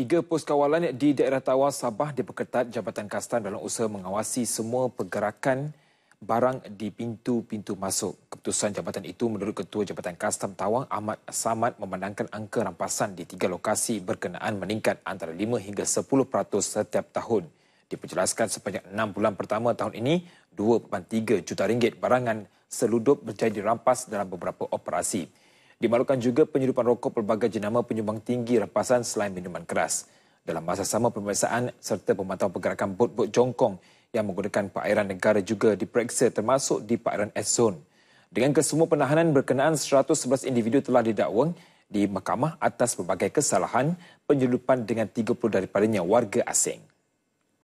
Tiga pos kawalan di daerah Tawas Sabah diperketat Jabatan Kastan dalam usaha mengawasi semua pergerakan barang di pintu-pintu masuk. Keputusan jabatan itu menurut Ketua Jabatan Kastam Tawang Ahmad Samad memandangkan angka rampasan di tiga lokasi berkenaan meningkat antara 5 hingga 10% setiap tahun. Diperjelaskan sepanjang enam bulan pertama tahun ini, 2.3 juta ringgit barangan seludup berjaya dirampas dalam beberapa operasi dimaklumkan juga penyedupan rokok pelbagai jenama penyumbang tinggi rapasan selain minuman keras. Dalam masa sama pemeriksaan serta pemantauan pergerakan bot-bot jongkong yang menggunakan perairan negara juga diperiksa termasuk di perairan S-Zone. Dengan kesemua penahanan berkenaan, 111 individu telah didakwa di mahkamah atas berbagai kesalahan penyedupan dengan 30 daripadanya warga asing.